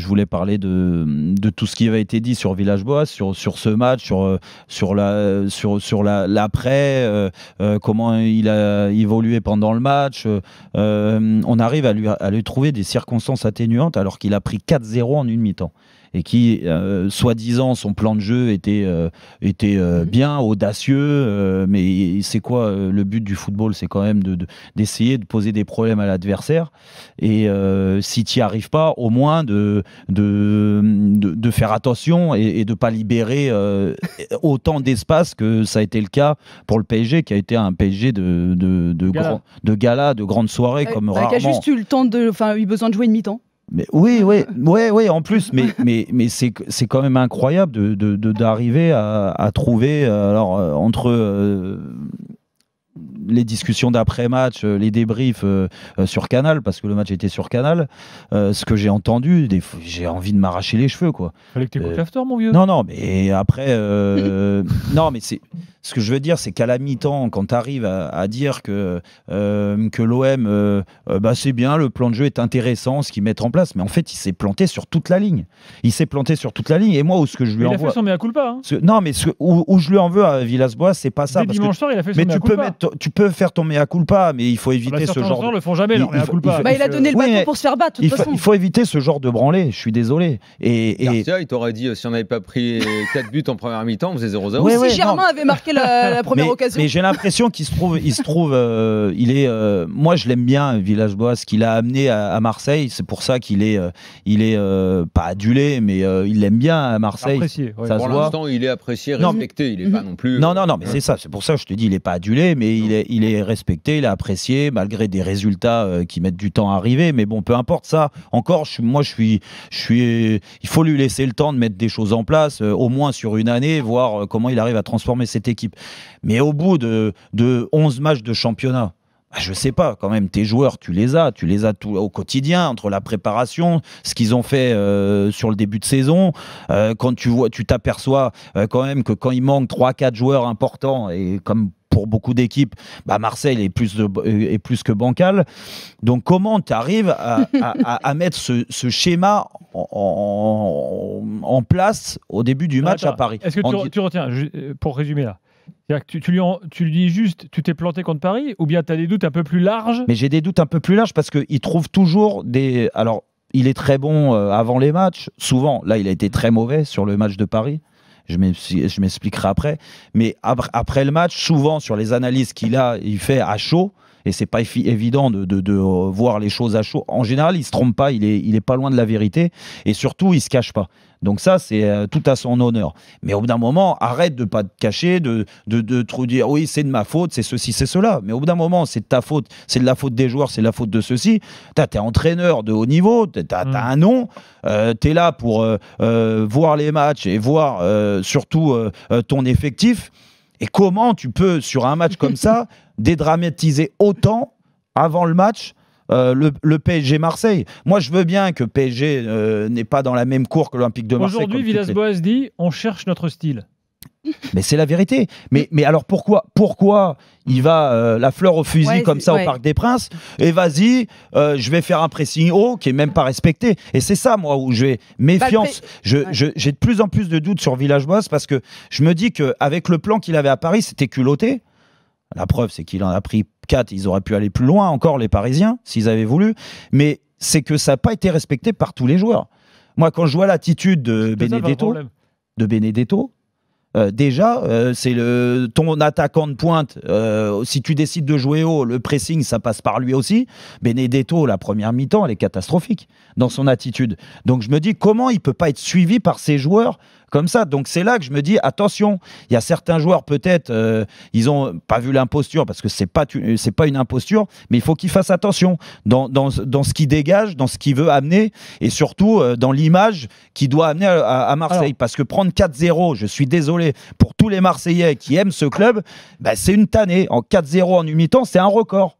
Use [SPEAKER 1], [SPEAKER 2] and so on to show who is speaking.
[SPEAKER 1] je voulais parler de, tout ce qui avait été dit sur village Bois, sur, sur ce match, sur, sur l'après, la, sur, euh, euh, comment il a évolué pendant le match. Euh, on arrive à lui, à lui trouver des circonstances atténuantes alors qu'il a pris 4-0 en une mi-temps et qui, euh, soi-disant, son plan de jeu était, euh, était euh, mhm. bien, audacieux, mais c'est quoi le but du football C'est quand même d'essayer de, de, poser des problèmes à l'adversaire, et si tu n'y arrives pas, au moins de, de, de faire attention et, de ne pas libérer autant d'espace que ça a été le cas pour le PSG, qui a été un PSG de, de, de, gala. de de grande soirée, comme rarement. Bah, qui a juste eu le temps de... Enfin, eu besoin de jouer une mi-temps oui, oui, oui, en plus, mais, mais, mais c'est, quand même incroyable de, d'arriver à, trouver, euh, alors, euh, entre euh, les discussions d'après-match, les débriefs sur Canal, parce que le match était sur Canal, ce que j'ai entendu, j'ai envie de m'arracher les cheveux, quoi. Fallait que mon vieux. Non, non, mais après, non, mais c'est ce que je veux dire, c'est qu'à la mi-temps, quand tu arrives à, dire que, euh, que l'OM, euh, euh, bah, c'est bien, le plan de jeu est intéressant, ce qu'ils mettent en place, mais en fait, il s'est planté sur toute la ligne. Il s'est planté sur toute la ligne. Et moi, où ce que je lui il A fait son mea culpa, hein. non, mais où, où, je lui en veux à Villas-Boas, c'est pas ça. mais tu, Peux mettre, tu peux faire ton mea culpa, mais il faut éviter ah bah, ce genre. De... le font jamais, il, mea culpa. bah, il, a donné le oui, pour se faire battre. De il, toute façon. il faut éviter ce genre de branlé, je suis désolé. Et, et... il t'aurait dit si on n'avait pas pris 4 buts en première mi-temps, on faisait 0-0. si Germain avait marqué la, première mais, occasion. Mais j'ai l'impression qu'il se trouve, il se trouve, euh, il est. Euh, moi, je l'aime bien, Village Bois, ce qu'il a amené à, Marseille. C'est pour ça qu'il est, euh, il est pas adulé, mais il l'aime bien à Marseille. Apprécié, ça pour l'instant, il est apprécié, respecté. il est mm-hmm. pas non plus. Non, non, non, mais c'est ça. C'est pour ça que je te dis, il est pas adulé, mais il est, il est respecté, il est apprécié malgré des résultats qui mettent du temps à arriver. Mais bon, peu importe ça. Encore, moi, je suis, je suis. Il faut lui laisser le temps de mettre des choses en place, au moins sur une année, voir comment il arrive à transformer cette équipe mais au bout de, 11 matchs de championnat, bah, je sais pas, quand même, tes joueurs, tu les as, tu les as au quotidien, entre la préparation, ce qu'ils ont fait euh, sur le début de saison. Euh, quand tu vois, tu t'aperçois euh, quand même que quand il manque 3-4 joueurs importants, et comme pour beaucoup d'équipes, bah, Marseille est plus, plus que bancal. Donc comment tu arrives à, mettre ce, schéma en, place au début du match à Paris Est-ce que tu retiens, pour résumer là, tu, tu, lui tu, lui dis juste, tu t'es planté contre Paris, ou bien tu as des doutes un peu plus larges Mais j'ai des doutes un peu plus larges parce qu'il trouve toujours des. Alors, il est très bon euh, avant les matchs, souvent. Là, il a été très mauvais sur le match de Paris. Je m'expliquerai après. Mais après le match, souvent, sur les analyses qu'il a, il fait à chaud et c'est pas évident de, euh, voir les choses à chaud. En général, il se trompe pas, il est, il est pas loin de la vérité, et surtout, il se cache pas. Donc ça, c'est euh, tout à son honneur. Mais au bout d'un moment, arrête de pas te cacher, de, de, te dire oui, c'est de ma faute, c'est ceci, c'est cela. Mais au bout d'un moment, c'est de ta faute, c'est de la faute des joueurs, c'est de la faute de ceci. Tu es entraîneur de haut niveau, tu as, mm. un nom, euh, tu es là pour voir les matchs et voir surtout ton effectif. Et comment tu peux, sur un match comme ça, dédramatiser autant avant le match euh, le, PSG Marseille. Moi, je veux bien que PSG euh, n'est pas dans la même cour que l'Olympique de Marseille. Aujourd'hui, Villas-Boas dit on cherche notre style. Mais c'est la vérité. Mais, mais alors pourquoi, pourquoi il va euh, la fleur au fusil comme ça au Parc des Princes et vas-y, je vais faire un pressing haut qui est même pas respecté. Et c'est ça, moi, où j'ai méfiance. Bah, je, j'ai de plus en plus de doutes sur Village-Boas parce que je me dis avec le plan qu'il avait à Paris, c'était culotté. La preuve, c'est qu'il en a pris 4. Ils auraient pu aller plus loin encore, les Parisiens, s'ils avaient voulu. Mais c'est que ça n'a pas été respecté par tous les joueurs. Moi, quand je vois l'attitude de Benedetto, euh, déjà, euh, c'est le ton attaquant de pointe. Euh, si tu décides de jouer haut, le pressing, ça passe par lui aussi. Benedetto, la première mi-temps, elle est catastrophique dans son attitude. Donc je me dis comment il peut pas être suivi par ses joueurs comme ça. Donc c'est là que je me dis attention, il y a certains joueurs peut-être euh, ils n'ont pas vu l'imposture parce que c'est pas pas une imposture, mais il faut qu'ils fassent attention dans, ce qu'il dégage, dans ce qu'il veut amener et surtout euh, dans l'image qu'il doit amener à, Marseille parce que prendre 4-0, je suis désolé pour tous les Marseillais qui aiment ce club, bah, c'est une tannée en 4-0 en une temps c'est un record.